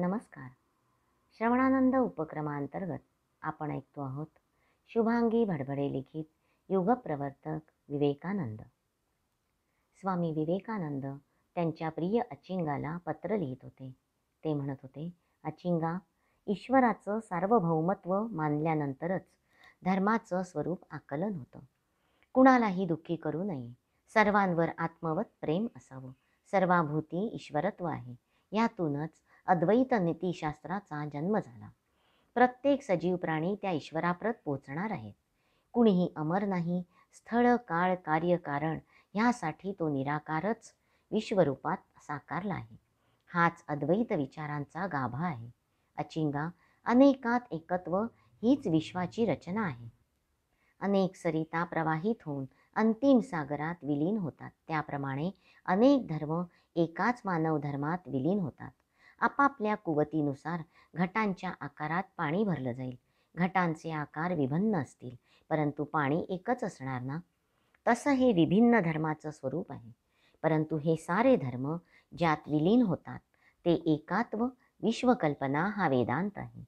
नमस्कार श्रवणानंद उपक्रमांतर्गत आपण ऐकतो आहोत शुभांगी भडभडे लिखित युगप्रवर्तक विवेकानंद स्वामी विवेकानंद त्यांच्या प्रिय अचिंगाला पत्र लिहित होते ते म्हणत होते अचिंगा ईश्वराचं सार्वभौमत्व मानल्यानंतरच धर्माचं स्वरूप आकलन होतं कुणालाही दुःखी करू नये सर्वांवर आत्मवत प्रेम असावं सर्वाभूती ईश्वरत्व आहे यातूनच अद्वैत नीतीशास्त्राचा जन्म झाला प्रत्येक सजीव प्राणी त्या ईश्वराप्रत पोचणार आहेत कुणीही अमर नाही स्थळ काळ कार्य कारण ह्यासाठी तो निराकारच विश्वरूपात साकारला आहे हाच अद्वैत विचारांचा गाभा आहे अचिंगा अनेकात एकत्व हीच विश्वाची रचना आहे अनेक सरिता प्रवाहित होऊन अंतिम सागरात विलीन होतात त्याप्रमाणे अनेक धर्म एकाच मानव धर्मात विलीन होतात आपापल्या कुवतीनुसार घटांच्या आकारात पाणी भरलं जाईल घटांचे आकार विभिन्न असतील परंतु पाणी एकच असणार ना तसं हे विभिन्न धर्माचं स्वरूप आहे परंतु हे सारे धर्म ज्यात विलीन होतात ते एकात्व विश्वकल्पना हा वेदांत आहे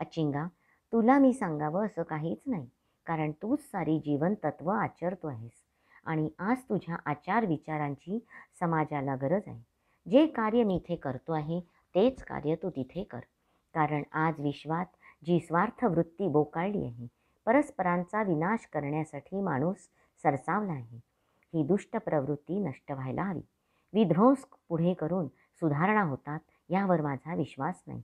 अचिंगा तुला मी सांगावं असं काहीच नाही कारण तूच सारी तत्व आचरतो आहेस आणि आज तुझ्या आचार विचारांची समाजाला गरज आहे जे कार्य मी इथे करतो आहे तेच कार्य तू तिथे कर कारण आज विश्वात जी स्वार्थ वृत्ती बोकाळली आहे परस्परांचा विनाश करण्यासाठी माणूस सरसावला आहे ही दुष्ट प्रवृत्ती नष्ट व्हायला हवी विध्वंस पुढे करून सुधारणा होतात यावर माझा विश्वास नाही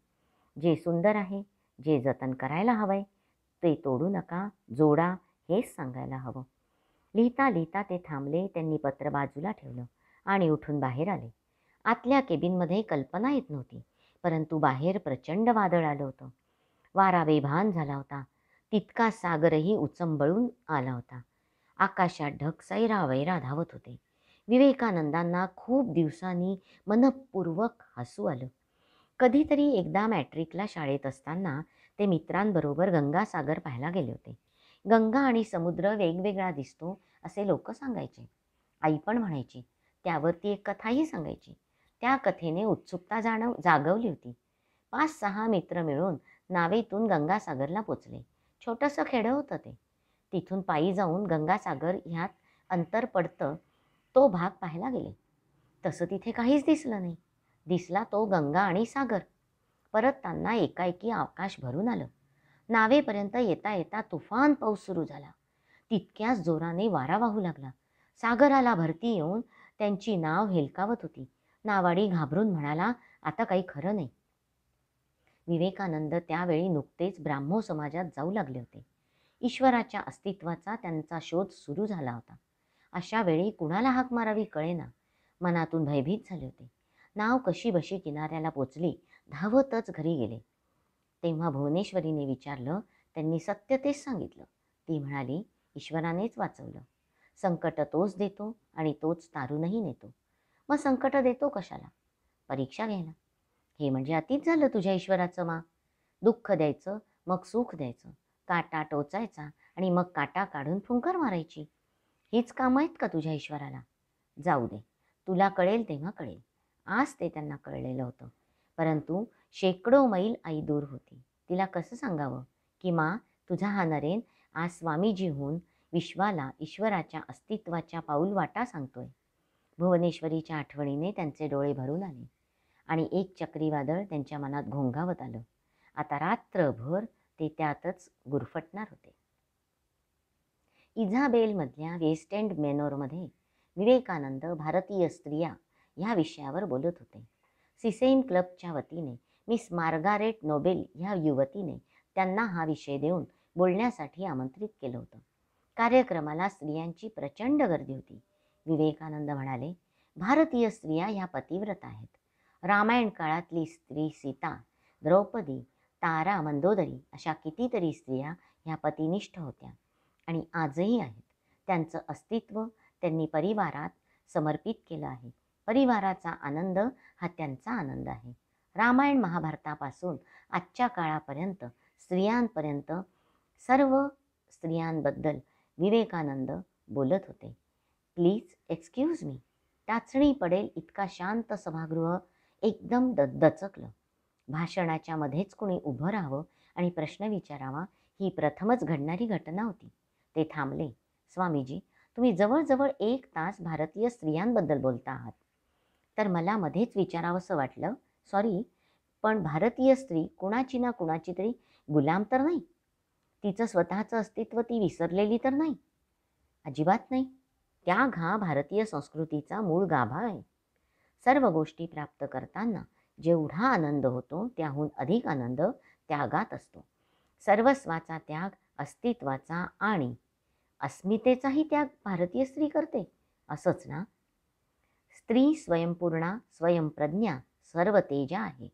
जे सुंदर आहे जे जतन करायला हवंय ते तोडू नका जोडा हेच सांगायला हवं लिहिता लिहिता ते थांबले त्यांनी पत्र बाजूला ठेवलं आणि उठून बाहेर आले आतल्या केबिनमध्ये कल्पना येत नव्हती परंतु बाहेर प्रचंड वादळ आलं होतं वारा बेभान झाला होता तितका सागरही उचंबळून आला होता आकाशात ढगसैरा वैरा धावत होते विवेकानंदांना खूप दिवसांनी मनपूर्वक हसू आलं कधीतरी एकदा मॅट्रिकला शाळेत असताना ते मित्रांबरोबर गंगासागर पाहायला गेले होते गंगा आणि समुद्र वेगवेगळा दिसतो असे लोक सांगायचे आई पण म्हणायची त्यावरती एक कथाही सांगायची त्या कथेने उत्सुकता जाणव जागवली होती पाच सहा मित्र मिळून नावेतून गंगासागरला पोचले छोटंसं खेडं होतं ते तिथून पायी जाऊन गंगासागर ह्यात अंतर पडतं तो भाग पाहायला गेले तसं तिथे काहीच दिसलं नाही दिसला तो गंगा आणि सागर परत त्यांना एकाएकी आकाश भरून आलं नावेपर्यंत येता येता तुफान पाऊस सुरू झाला तितक्याच जोराने वारा वाहू लागला सागराला भरती येऊन त्यांची नाव हेलकावत होती नावाडी घाबरून म्हणाला आता काही खरं नाही विवेकानंद त्यावेळी नुकतेच ब्राह्मो समाजात जाऊ लागले होते ईश्वराच्या अस्तित्वाचा त्यांचा शोध सुरू झाला होता अशा वेळी कुणाला हाक मारावी कळेना मनातून भयभीत झाले होते नाव कशी बशी किनाऱ्याला पोचली धावतच घरी गेले तेव्हा भुवनेश्वरीने विचारलं त्यांनी सत्य तेच सांगितलं ती म्हणाली ईश्वरानेच वाचवलं संकट तोच देतो आणि तोच तारूनही नेतो मग संकट देतो कशाला परीक्षा घ्यायला हे म्हणजे अतीत झालं तुझ्या ईश्वराचं मा दुःख द्यायचं मग सुख द्यायचं काटा टोचायचा आणि मग काटा काढून फुंकर मारायची हीच कामं आहेत का तुझ्या ईश्वराला जाऊ दे तुला कळेल तेव्हा कळेल आज ते त्यांना कळलेलं होतं परंतु शेकडो मैल आई दूर होती तिला कसं सांगावं की मा तुझा हा नरेन आज स्वामीजीहून विश्वाला ईश्वराच्या अस्तित्वाच्या पाऊल वाटा सांगतोय भुवनेश्वरीच्या आठवणीने त्यांचे डोळे भरून आले आणि एक चक्रीवादळ त्यांच्या मनात घोंगावत आलं आता रात्रभर ते त्यातच गुरफटणार होते इझाबेलमधल्या वेस्ट एंड मेनोरमध्ये विवेकानंद भारतीय स्त्रिया ह्या विषयावर बोलत होते सिसेम क्लबच्या वतीने मिस मार्गारेट नोबेल ह्या युवतीने त्यांना हा विषय देऊन बोलण्यासाठी आमंत्रित केलं होतं कार्यक्रमाला स्त्रियांची प्रचंड गर्दी होती विवेकानंद म्हणाले भारतीय स्त्रिया ह्या पतिव्रत आहेत रामायण काळातली स्त्री सीता द्रौपदी तारा मंदोदरी अशा कितीतरी स्त्रिया ह्या पतिनिष्ठ होत्या आणि आजही आहेत त्यांचं अस्तित्व त्यांनी परिवारात समर्पित केलं आहे परिवाराचा आनंद हा त्यांचा आनंद आहे रामायण महाभारतापासून आजच्या काळापर्यंत स्त्रियांपर्यंत सर्व स्त्रियांबद्दल विवेकानंद बोलत होते प्लीज एक्सक्यूज मी चाचणी पडेल इतका शांत सभागृह एकदम द दचकलं भाषणाच्या मध्येच कुणी उभं राहावं आणि प्रश्न विचारावा ही प्रथमच घडणारी घटना होती ते थांबले स्वामीजी तुम्ही जवळजवळ एक तास भारतीय स्त्रियांबद्दल बोलता आहात तर मला मध्येच विचारावंसं वाटलं सॉरी पण भारतीय स्त्री कुणाची ना कुणाची तरी गुलाम तर नाही तिचं स्वतःचं अस्तित्व ती विसरलेली तर नाही अजिबात नाही त्याग हा भारतीय संस्कृतीचा मूळ गाभा आहे सर्व गोष्टी प्राप्त करताना जेवढा आनंद होतो त्याहून अधिक आनंद त्यागात असतो सर्वस्वाचा त्याग अस्तित्वाचा आणि अस्मितेचाही त्याग भारतीय स्त्री करते असंच ना स्त्री स्वयंपूर्णा स्वयंप्रज्ञा सर्व तेजा आहे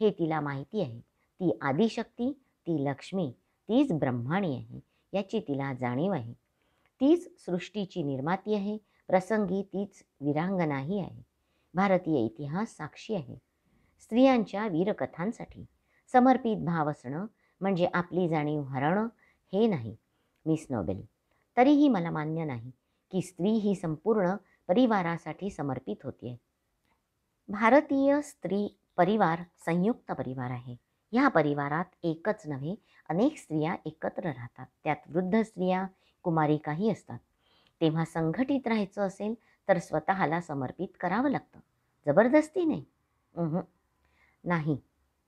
हे तिला माहिती आहे ती आदिशक्ती ती लक्ष्मी तीच ब्रह्माणी आहे याची तिला जाणीव आहे तीच सृष्टीची निर्माती आहे प्रसंगी तीच वीरांगनाही आहे भारतीय इतिहास साक्षी आहे स्त्रियांच्या वीरकथांसाठी समर्पित भाव असणं म्हणजे आपली जाणीव हरणं हे नाही मिस नोबेल तरीही मला मान्य नाही की स्त्री ही संपूर्ण परिवारासाठी समर्पित होते भारतीय स्त्री परिवार संयुक्त परिवार आहे ह्या परिवारात एकच नव्हे अनेक स्त्रिया एकत्र राहतात त्यात वृद्ध स्त्रिया कुमारिकाही असतात तेव्हा संघटित राहायचं असेल तर स्वतःला समर्पित करावं लागतं जबरदस्ती नाही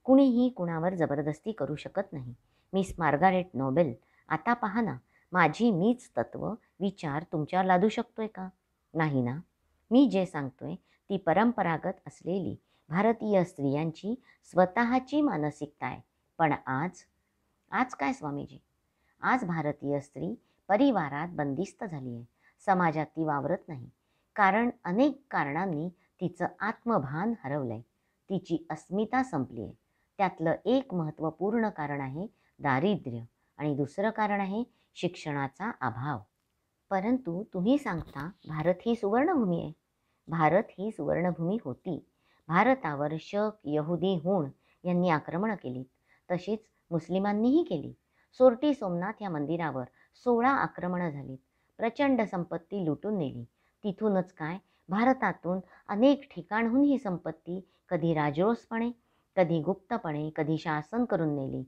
कुणीही कुणावर जबरदस्ती करू शकत नाही मिस मार्गारेट नोबेल आता पहा ना माझी मीच तत्व विचार तुमच्यावर लादू शकतोय का नाही ना मी जे सांगतोय ती परंपरागत असलेली भारतीय स्त्रियांची स्वतःची मानसिकता आहे पण आज आज काय स्वामीजी आज भारतीय स्त्री परिवारात बंदिस्त झाली आहे समाजात ती वावरत नाही कारण अनेक कारणांनी तिचं आत्मभान हरवलंय तिची अस्मिता संपली आहे त्यातलं एक महत्त्वपूर्ण कारण आहे दारिद्र्य आणि दुसरं कारण आहे शिक्षणाचा अभाव परंतु तुम्ही सांगता भारत ही सुवर्णभूमी आहे भारत ही सुवर्णभूमी होती भारतावर शक यहुदी हुण यांनी आक्रमण केली तशीच मुस्लिमांनीही केली सोरटी सोमनाथ या मंदिरावर सोळा आक्रमणं झालीत प्रचंड संपत्ती लुटून नेली तिथूनच काय भारतातून अनेक ठिकाणहून ही संपत्ती कधी राजरोसपणे कधी गुप्तपणे कधी शासन करून नेली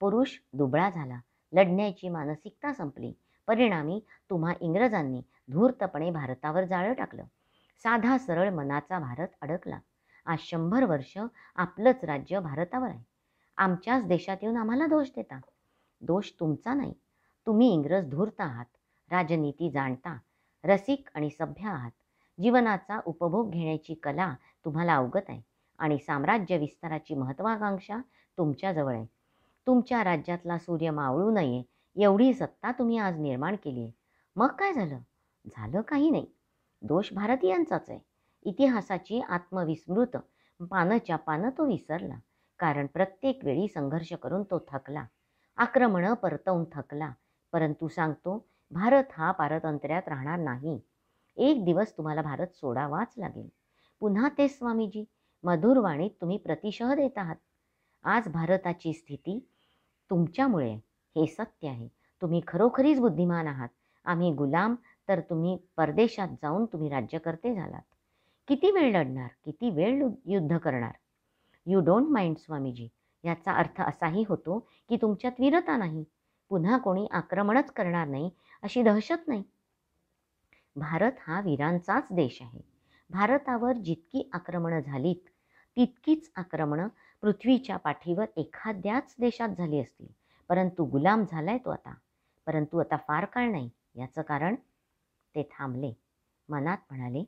पुरुष दुबळा झाला लढण्याची मानसिकता संपली परिणामी तुम्हा इंग्रजांनी धूर्तपणे भारतावर जाळं टाकलं साधा सरळ मनाचा भारत अडकला आज शंभर वर्ष आपलंच राज्य भारतावर आहे आमच्याच देशात येऊन आम्हाला दोष देता दोष तुमचा नाही तुम्ही इंग्रज धूर्त आहात राजनीती जाणता रसिक आणि सभ्य आहात जीवनाचा उपभोग घेण्याची कला तुम्हाला अवगत आहे आणि साम्राज्य विस्ताराची महत्त्वाकांक्षा तुमच्याजवळ आहे तुमच्या राज्यातला सूर्य मावळू नये एवढी सत्ता तुम्ही आज निर्माण केली आहे मग काय झालं झालं काही नाही दोष भारतीयांचाच आहे इतिहासाची आत्मविस्मृत पानच्या पानं तो विसरला कारण प्रत्येक वेळी संघर्ष करून तो थकला आक्रमणं परतवून थकला परंतु सांगतो भारत हा पारतंत्र्यात राहणार नाही एक दिवस तुम्हाला भारत सोडावाच लागेल पुन्हा तेच स्वामीजी मधुरवाणीत तुम्ही प्रतिशह देत आहात आज भारताची स्थिती तुमच्यामुळे हे सत्य आहे तुम्ही खरोखरीच बुद्धिमान आहात आम्ही गुलाम तर तुम्ही परदेशात जाऊन तुम्ही राज्यकर्ते झालात किती वेळ लढणार किती वेळ युद्ध करणार यू डोंट माइंड स्वामीजी याचा अर्थ असाही होतो की तुमच्यात वीरता नाही पुन्हा कोणी आक्रमणच करणार नाही अशी दहशत नाही भारत हा वीरांचाच देश आहे भारतावर जितकी आक्रमणं झालीत तितकीच आक्रमणं पृथ्वीच्या पाठीवर एखाद्याच देशात झाली असतील परंतु गुलाम झालाय तो आता परंतु आता फार काळ नाही याचं कारण ते थांबले मनात म्हणाले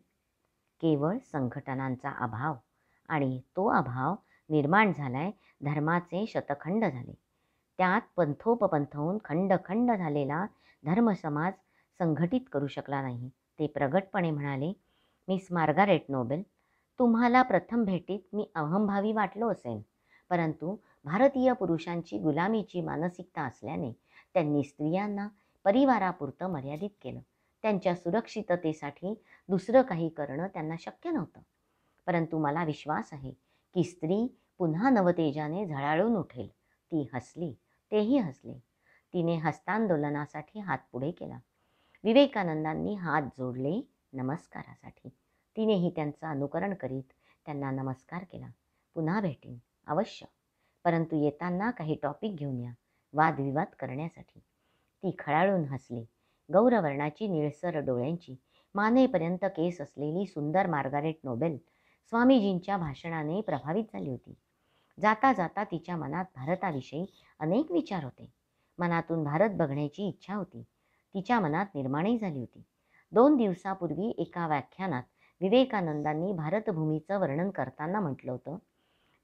केवळ संघटनांचा अभाव आणि तो अभाव निर्माण झालाय धर्माचे शतखंड झाले त्यात पंथोपपंथ होऊन खंडखंड झालेला धर्मसमाज संघटित करू शकला नाही ते प्रगटपणे म्हणाले मिस मार्गारेट नोबेल तुम्हाला प्रथम भेटीत मी अहमभावी वाटलो असेल परंतु भारतीय पुरुषांची गुलामीची मानसिकता असल्याने त्यांनी स्त्रियांना परिवारापुरतं मर्यादित केलं त्यांच्या सुरक्षिततेसाठी दुसरं काही करणं त्यांना शक्य नव्हतं परंतु मला विश्वास आहे की स्त्री पुन्हा नवतेजाने झळाळून उठेल ती हसली तेही हसले तिने हस्तांदोलनासाठी हात पुढे केला विवेकानंदांनी हात जोडले नमस्कारासाठी तिनेही त्यांचं अनुकरण करीत त्यांना नमस्कार केला पुन्हा भेटेन अवश्य परंतु येताना काही टॉपिक घेऊन या वादविवाद करण्यासाठी ती खळाळून हसली गौरवर्णाची निळसर डोळ्यांची मानेपर्यंत केस असलेली सुंदर मार्गारेट नोबेल स्वामीजींच्या भाषणाने प्रभावित झाली होती जाता जाता तिच्या मनात भारताविषयी अनेक विचार होते मनातून भारत बघण्याची इच्छा होती तिच्या मनात निर्माणही झाली होती दोन दिवसापूर्वी एका व्याख्यानात विवेकानंदांनी भारतभूमीचं वर्णन करताना म्हटलं होतं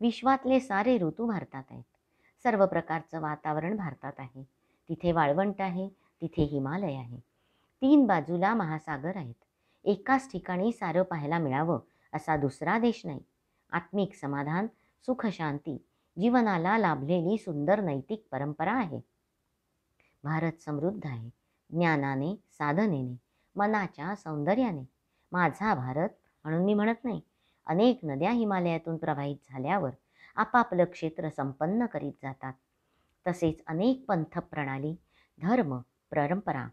विश्वातले सारे ऋतू भारतात आहेत सर्व प्रकारचं वातावरण भारतात आहे तिथे वाळवंट आहे तिथे हिमालय आहे तीन बाजूला महासागर आहेत एकाच ठिकाणी सारं पाहायला मिळावं असा दुसरा देश नाही आत्मिक समाधान सुखशांती जीवनाला लाभलेली सुंदर नैतिक परंपरा आहे भारत समृद्ध आहे ज्ञानाने साधनेने मनाच्या सौंदर्याने माझा भारत म्हणून मी म्हणत नाही अनेक नद्या हिमालयातून प्रवाहित झाल्यावर आपापलं क्षेत्र संपन्न करीत जातात तसेच अनेक पंथप्रणाली धर्म परंपरा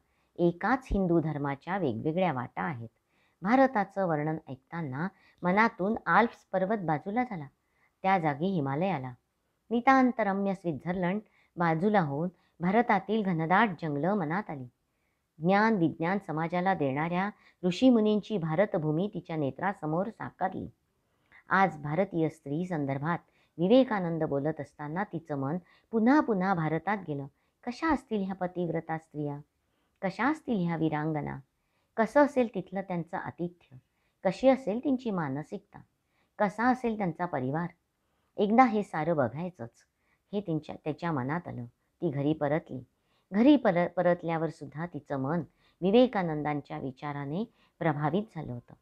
एकाच हिंदू धर्माच्या वेगवेगळ्या वाटा आहेत भारताचं वर्णन ऐकताना मनातून आल्प्स पर्वत बाजूला झाला त्या जागी हिमालय आला नितांत रम्य स्वित्झर्लंड बाजूला होऊन भारतातील घनदाट जंगलं मनात आली ज्ञान विज्ञान समाजाला देणाऱ्या ऋषीमुनींची भारतभूमी तिच्या नेत्रासमोर साकारली आज भारतीय स्त्री संदर्भात विवेकानंद बोलत असताना तिचं मन पुन्हा पुन्हा भारतात गेलं कशा असतील ह्या पतिव्रता स्त्रिया कशा असतील ह्या विरांगना कसं असेल तिथलं त्यांचं आतिथ्य कशी असेल त्यांची मानसिकता कसा असेल त्यांचा परिवार एकदा हे सारं बघायचंच हे तिच्या त्याच्या मनात आलं ती घरी परतली घरी पर परतल्यावर सुद्धा तिचं मन विवेकानंदांच्या विचाराने प्रभावित झालं होतं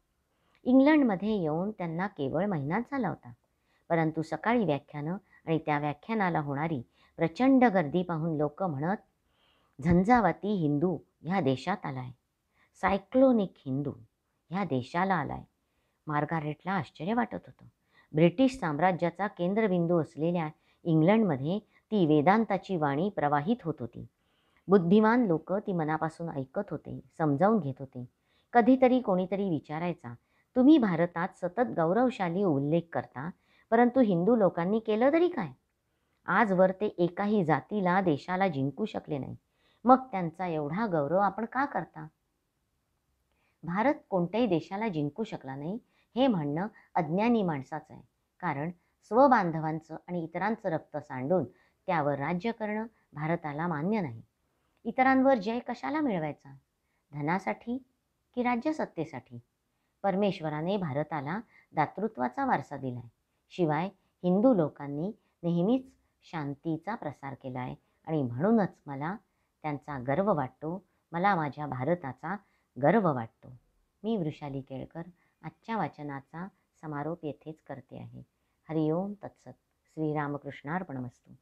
इंग्लंडमध्ये येऊन त्यांना केवळ महिनाच झाला होता परंतु सकाळी व्याख्यानं आणि त्या व्याख्यानाला होणारी प्रचंड गर्दी पाहून लोक म्हणत झंझावाती हिंदू ह्या देशात आलाय सायक्लोनिक हिंदू ह्या देशाला आलाय मार्गारेटला आश्चर्य वाटत होतं ब्रिटिश साम्राज्याचा केंद्रबिंदू असलेल्या इंग्लंडमध्ये ती वेदांताची वाणी प्रवाहित होत होती बुद्धिमान लोक ती मनापासून ऐकत होते समजावून घेत होते कधीतरी कोणीतरी विचारायचा तुम्ही भारतात सतत गौरवशाली उल्लेख करता परंतु हिंदू लोकांनी केलं तरी काय आजवर ते एकाही जातीला देशाला जिंकू शकले नाही मग त्यांचा एवढा गौरव आपण का करता भारत कोणत्याही देशाला जिंकू शकला नाही हे म्हणणं अज्ञानी माणसाचं आहे कारण स्वबांधवांचं आणि इतरांचं रक्त सांडून त्यावर राज्य करणं भारताला मान्य नाही इतरांवर जय कशाला मिळवायचा धनासाठी की राज्यसत्तेसाठी परमेश्वराने भारताला दातृत्वाचा वारसा दिला शिवाय हिंदू लोकांनी नेहमीच शांतीचा प्रसार केला आहे आणि म्हणूनच मला त्यांचा गर्व वाटतो मला माझ्या भारताचा गर्व वाटतो मी वृषाली केळकर आजच्या वाचनाचा समारोप येथेच करते आहे हरिओम तत्सत श्रीरामकृष्णार्पणमस्तू